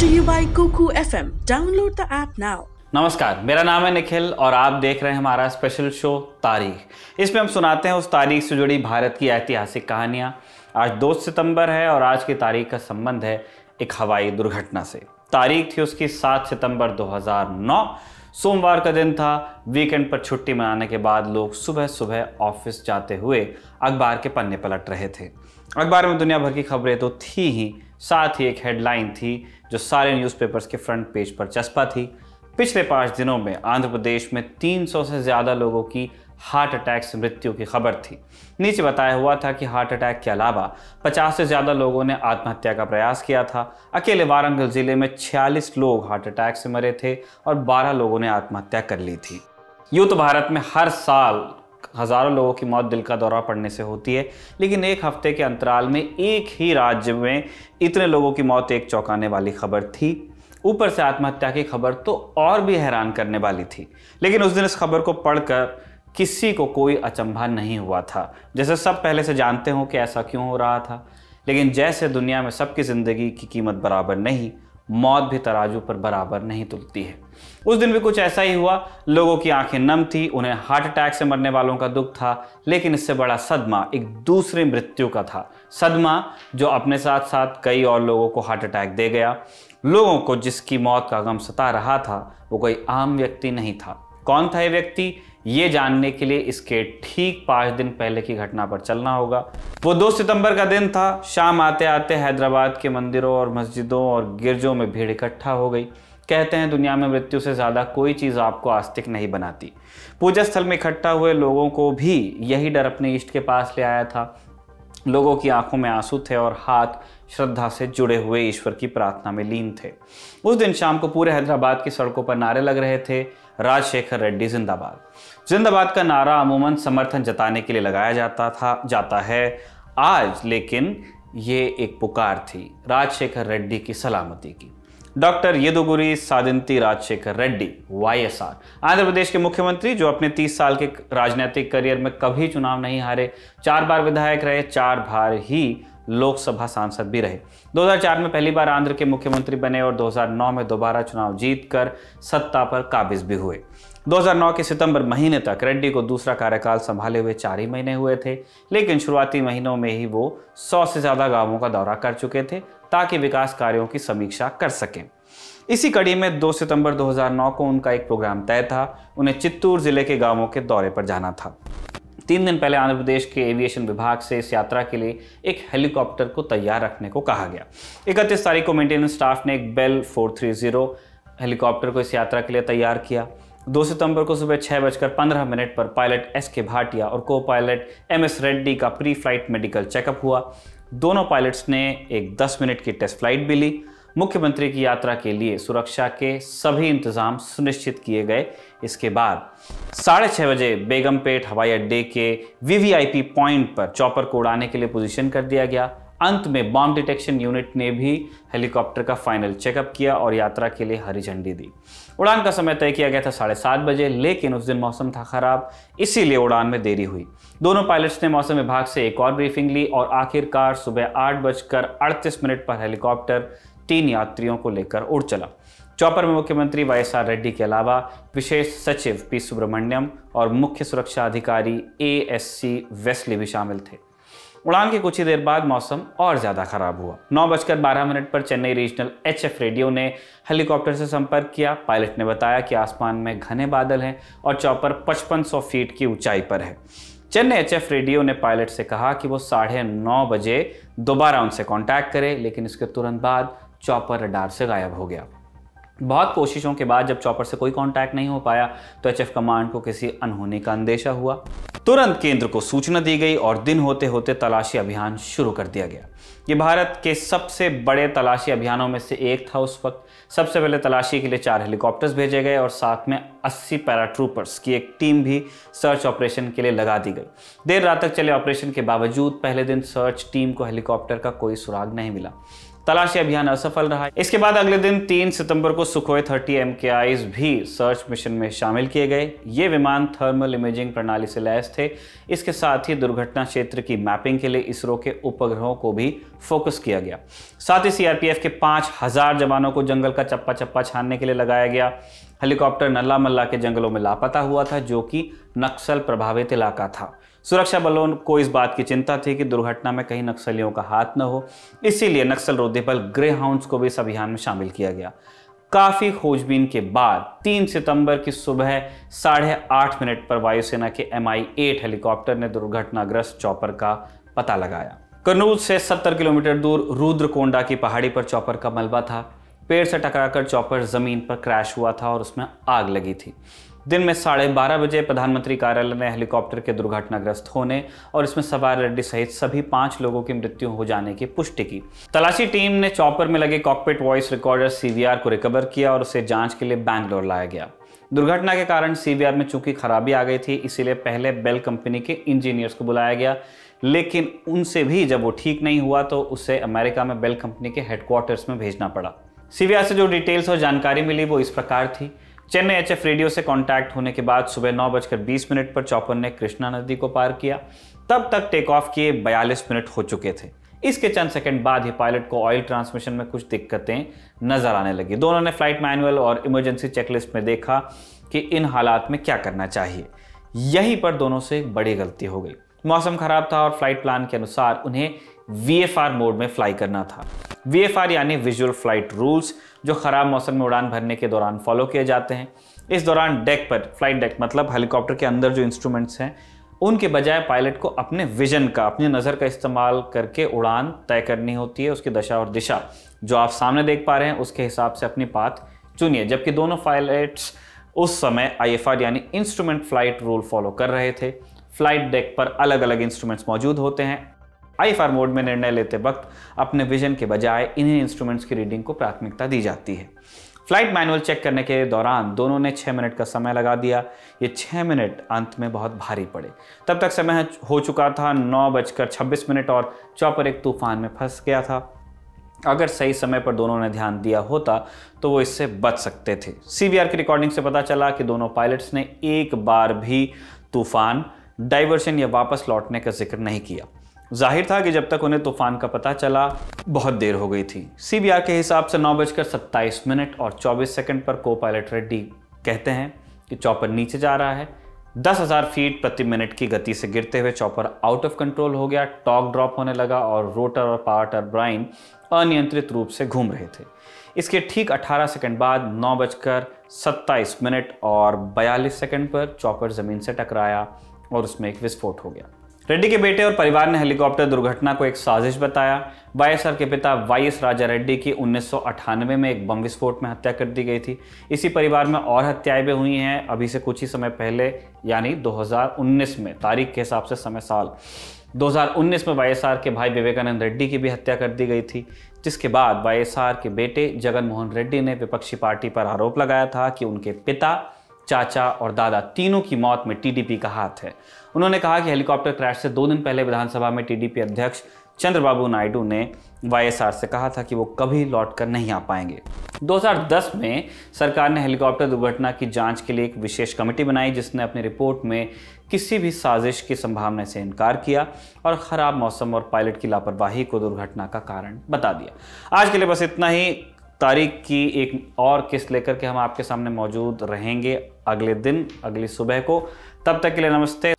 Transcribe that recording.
to you by Cuckoo FM. Download the app now. नमस्कार मेरा नाम है निखिल और आप देख रहे हैं हमारा स्पेशल शो तारीख इसमें हम सुनाते हैं उस तारीख से जुड़ी भारत की ऐतिहासिक कहानियाँ आज 2 सितंबर है और आज की तारीख का संबंध है एक हवाई दुर्घटना से तारीख थी उसकी 7 सितंबर 2009 सोमवार का दिन था वीकेंड पर छुट्टी मनाने के बाद लोग सुबह सुबह ऑफिस जाते हुए अखबार के पन्ने पलट रहे थे अखबार में दुनिया भर की खबरें तो थी ही साथ ही एक हेडलाइन थी जो सारे न्यूज़पेपर्स के फ्रंट पेज पर चस्पा थी पिछले पाँच दिनों में आंध्र प्रदेश में 300 से ज़्यादा लोगों की हार्ट अटैक से मृत्यु की खबर थी नीचे बताया हुआ था कि हार्ट अटैक के अलावा 50 से ज़्यादा लोगों ने आत्महत्या का प्रयास किया था अकेले वारंगल ज़िले में 46 लोग हार्ट अटैक से मरे थे और 12 लोगों ने आत्महत्या कर ली थी युद्ध भारत में हर साल हज़ारों लोगों की मौत दिल का दौरा पड़ने से होती है लेकिन एक हफ्ते के अंतराल में एक ही राज्य में इतने लोगों की मौत एक चौंकाने वाली खबर थी ऊपर से आत्महत्या की खबर तो और भी हैरान करने वाली थी लेकिन उस दिन इस खबर को पढ़कर किसी को कोई अचंभा नहीं हुआ था जैसे सब पहले से जानते हों कि ऐसा क्यों हो रहा था लेकिन जैसे दुनिया में सबकी ज़िंदगी की कीमत बराबर नहीं मौत भी तराजू पर बराबर नहीं तुलती है उस दिन भी कुछ ऐसा ही हुआ लोगों की आंखें नम थी उन्हें हार्ट अटैक से मरने वालों का दुख था लेकिन इससे बड़ा सदमा एक दूसरे मृत्यु का था सदमा जो अपने साथ साथ कई और लोगों को हार्ट अटैक दे गया लोगों को जिसकी मौत का गम सता रहा था वो कोई आम व्यक्ति नहीं था कौन था ये व्यक्ति ये जानने के लिए इसके ठीक पाँच दिन पहले की घटना पर चलना होगा वो दो सितंबर का दिन था शाम आते आते हैदराबाद के मंदिरों और मस्जिदों और गिरजों में भीड़ इकट्ठा हो गई कहते हैं दुनिया में मृत्यु से ज़्यादा कोई चीज़ आपको आस्तिक नहीं बनाती पूजा स्थल में इकट्ठा हुए लोगों को भी यही डर अपने इष्ट के पास ले आया था लोगों की आंखों में आंसू थे और हाथ श्रद्धा से जुड़े हुए ईश्वर की प्रार्थना में लीन थे उस दिन शाम को पूरे हैदराबाद की सड़कों पर नारे लग रहे थे राजशेखर रेड्डी जिंदाबाद जिंदाबाद का नारा अमूमन समर्थन जताने के लिए लगाया जाता था जाता है आज लेकिन ये एक पुकार थी राजशेखर रेड्डी की सलामती की डॉक्टर यदुगुरी सादिंती राजशेखर रेड्डी आर आंध्र प्रदेश के मुख्यमंत्री जो अपने 30 साल के राजनीतिक करियर में कभी चुनाव नहीं हारे चार बार विधायक रहे चार बार ही लोकसभा सांसद भी रहे 2004 में पहली बार आंध्र के मुख्यमंत्री बने और 2009 में दोबारा चुनाव जीतकर सत्ता पर काबिज भी हुए 2009 के सितंबर महीने तक रेड्डी को दूसरा कार्यकाल संभाले हुए चार ही महीने हुए थे लेकिन शुरुआती महीनों में ही वो सौ से ज़्यादा गांवों का दौरा कर चुके थे ताकि विकास कार्यों की समीक्षा कर सकें इसी कड़ी में 2 सितंबर 2009 को उनका एक प्रोग्राम तय था उन्हें चित्तूर जिले के गांवों के दौरे पर जाना था तीन दिन पहले आंध्र प्रदेश के एविएशन विभाग से इस यात्रा के लिए एक हेलीकॉप्टर को तैयार रखने को कहा गया इकतीस तारीख को मेंटेनेंस स्टाफ ने एक बेल जीरो हेलीकॉप्टर को इस यात्रा के लिए तैयार किया दो सितंबर को सुबह छः बजकर पंद्रह मिनट पर पायलट एस के भाटिया और को पायलट एम एस रेड्डी का प्री फ्लाइट मेडिकल चेकअप हुआ दोनों पायलट्स ने एक दस मिनट की टेस्ट फ्लाइट भी ली मुख्यमंत्री की यात्रा के लिए सुरक्षा के सभी इंतजाम सुनिश्चित किए गए इसके बाद साढ़े छः बजे बेगमपेट हवाई अड्डे के वीवीआईपी पॉइंट पर चॉपर को उड़ाने के लिए पोजीशन कर दिया गया अंत में बॉम्ब डिटेक्शन यूनिट ने भी हेलीकॉप्टर का फाइनल चेकअप किया और यात्रा के लिए हरी झंडी दी उड़ान का समय तय किया गया था साढ़े सात बजे लेकिन उस दिन मौसम था खराब इसीलिए उड़ान में देरी हुई दोनों पायलट्स ने मौसम विभाग से एक और ब्रीफिंग ली और आखिरकार सुबह आठ बजकर अड़तीस मिनट पर हेलीकॉप्टर तीन यात्रियों को लेकर उड़ चला चौपर में मुख्यमंत्री वाई एस आर रेड्डी के अलावा विशेष सचिव पी सुब्रमण्यम और मुख्य सुरक्षा अधिकारी ए एस सी वेस्ली भी शामिल थे उड़ान के कुछ ही देर बाद मौसम और ज़्यादा खराब हुआ नौ बजकर बारह मिनट पर चेन्नई रीजनल एफ रेडियो ने हेलीकॉप्टर से संपर्क किया पायलट ने बताया कि आसमान में घने बादल हैं और चौपर 5500 फीट की ऊंचाई पर है चेन्नई एफ रेडियो ने पायलट से कहा कि वो साढ़े नौ बजे दोबारा उनसे कांटेक्ट करे लेकिन इसके तुरंत बाद चॉपर रडार से गायब हो गया बहुत कोशिशों के बाद जब चॉपर से कोई कांटेक्ट नहीं हो पाया तो एचएफ कमांड को किसी अनहोनी का अंदेशा हुआ तुरंत केंद्र को सूचना दी गई और दिन होते होते तलाशी अभियान शुरू कर दिया गया ये भारत के सबसे बड़े तलाशी अभियानों में से एक था उस वक्त सबसे पहले तलाशी के लिए चार हेलीकॉप्टर्स भेजे गए और साथ में 80 पैराट्रूपर्स की एक टीम भी सर्च ऑपरेशन के लिए लगा दी गई देर रात तक चले ऑपरेशन के बावजूद पहले दिन सर्च टीम को हेलीकॉप्टर का कोई सुराग नहीं मिला तलाशी अभियान असफल रहा इसके बाद अगले दिन 3 सितंबर को Sukhoi thirty M K Is भी सर्च मिशन में शामिल किए गए ये विमान थर्मल इमेजिंग प्रणाली से लैस थे इसके साथ ही दुर्घटना क्षेत्र की मैपिंग के लिए इसरो के उपग्रहों को भी फोकस किया गया साथ ही सीआरपीएफ के पांच हजार जवानों को जंगल का चप्पा चप्पा छानने के लिए लगाया गया हेलीकॉप्टर नल्ला मल्ला के जंगलों में लापता हुआ था जो कि नक्सल प्रभावित इलाका था सुरक्षा बलों को इस बात की चिंता थी कि दुर्घटना में कहीं नक्सलियों का हाथ न हो इसीलिए नक्सल रोधी बल ग्रे हाउंड्स को भी इस अभियान में शामिल किया गया काफ़ी खोजबीन के बाद 3 सितंबर की सुबह साढ़े आठ मिनट पर वायुसेना के एम आई एट हेलीकॉप्टर ने दुर्घटनाग्रस्त चौपर का पता लगाया कन्नूर से 70 किलोमीटर दूर रुद्रकोंडा की पहाड़ी पर चौपर का मलबा था पेड़ से टकराकर चॉपर ज़मीन पर क्रैश हुआ था और उसमें आग लगी थी दिन में साढ़े बारह बजे प्रधानमंत्री कार्यालय ने हेलीकॉप्टर के दुर्घटनाग्रस्त होने और इसमें सवार रेड्डी सहित सभी पांच लोगों की मृत्यु हो जाने की पुष्टि की तलाशी टीम ने चॉपर में लगे कॉकपिट वॉइस रिकॉर्डर सीवीआर को रिकवर किया और उसे जांच के लिए बैंगलोर लाया गया दुर्घटना के कारण सीवीआर में चूंकि खराबी आ गई थी इसीलिए पहले बेल कंपनी के इंजीनियर्स को बुलाया गया लेकिन उनसे भी जब वो ठीक नहीं हुआ तो उसे अमेरिका में बेल कंपनी के हेडक्वार्टर्स में भेजना पड़ा सीवीआर से जो डिटेल्स और जानकारी मिली वो इस प्रकार थी चेन्नई एचएफ रेडियो से कांटेक्ट होने के बाद सुबह नौ बजकर बीस मिनट पर चौपन ने कृष्णा नदी को पार किया तब तक टेक ऑफ किए बयालीस मिनट हो चुके थे इसके चंद सेकंड बाद ही पायलट को ऑयल ट्रांसमिशन में कुछ दिक्कतें नजर आने लगी दोनों ने फ्लाइट मैनुअल और इमरजेंसी चेकलिस्ट में देखा कि इन हालात में क्या करना चाहिए यहीं पर दोनों से बड़ी गलती हो गई मौसम खराब था और फ्लाइट प्लान के अनुसार उन्हें वी मोड में फ्लाई करना था वी यानी विजुअल फ्लाइट रूल्स जो ख़राब मौसम में उड़ान भरने के दौरान फॉलो किए जाते हैं इस दौरान डेक पर फ्लाइट डेक मतलब हेलीकॉप्टर के अंदर जो इंस्ट्रूमेंट्स हैं उनके बजाय पायलट को अपने विजन का अपनी नज़र का इस्तेमाल करके उड़ान तय करनी होती है उसकी दशा और दिशा जो आप सामने देख पा रहे हैं उसके हिसाब से अपनी पाथ चुनिए जबकि दोनों पायलट्स उस समय आईएफआर यानी इंस्ट्रूमेंट फ्लाइट रूल फॉलो कर रहे थे फ्लाइट डेक पर अलग अलग इंस्ट्रूमेंट्स मौजूद होते हैं फार मोड में निर्णय लेते वक्त अपने विजन के बजाय इन्हीं इंस्ट्रूमेंट्स की रीडिंग को प्राथमिकता दी जाती है फ्लाइट मैनुअल चेक करने के दौरान दोनों ने छः मिनट का समय लगा दिया ये छः मिनट अंत में बहुत भारी पड़े तब तक समय हो चुका था नौ बजकर छब्बीस मिनट और चौपर एक तूफान में फंस गया था अगर सही समय पर दोनों ने ध्यान दिया होता तो वो इससे बच सकते थे सीबीआर की रिकॉर्डिंग से पता चला कि दोनों पायलट्स ने एक बार भी तूफान डाइवर्शन या वापस लौटने का जिक्र नहीं किया जाहिर था कि जब तक उन्हें तूफान का पता चला बहुत देर हो गई थी सीबीआर के हिसाब से नौ बजकर सत्ताईस मिनट और चौबीस सेकंड पर को पायलट रेड्डी कहते हैं कि चॉपर नीचे जा रहा है दस हज़ार फीट प्रति मिनट की गति से गिरते हुए चॉपर आउट ऑफ कंट्रोल हो गया टॉक ड्रॉप होने लगा और रोटर और पावर टर्ब्राइन अनियंत्रित रूप से घूम रहे थे इसके ठीक 18 सेकंड बाद नौ बजकर सत्ताईस मिनट और बयालीस सेकंड पर चॉपर ज़मीन से टकराया और उसमें एक विस्फोट हो गया रेड्डी के बेटे और परिवार ने हेलीकॉप्टर दुर्घटना को एक साजिश बताया वाईएसआर के पिता वाईएस राजा रेड्डी की उन्नीस में एक बम विस्फोट में हत्या कर दी गई थी इसी परिवार में और हत्याएं भी हुई हैं अभी से कुछ ही समय पहले यानी 2019 में तारीख के हिसाब से समय साल 2019 में वाई के भाई विवेकानंद रेड्डी की भी हत्या कर दी गई थी जिसके बाद वाई के बेटे जगन मोहन रेड्डी ने विपक्षी पार्टी पर आरोप लगाया था कि उनके पिता चाचा और दादा तीनों की मौत में टीडीपी का हाथ है उन्होंने कहा कि हेलीकॉप्टर क्रैश से दो दिन पहले विधानसभा में टीडीपी अध्यक्ष चंद्रबाबू नायडू ने वाईएसआर से कहा था कि वो कभी लौटकर नहीं आ पाएंगे 2010 में सरकार ने हेलीकॉप्टर दुर्घटना की जांच के लिए एक विशेष कमेटी बनाई जिसने अपनी रिपोर्ट में किसी भी साजिश की संभावना से इनकार किया और ख़राब मौसम और पायलट की लापरवाही को दुर्घटना का कारण बता दिया आज के लिए बस इतना ही तारीख की एक और किस्त लेकर के हम आपके सामने मौजूद रहेंगे अगले दिन अगली सुबह को तब तक के लिए नमस्ते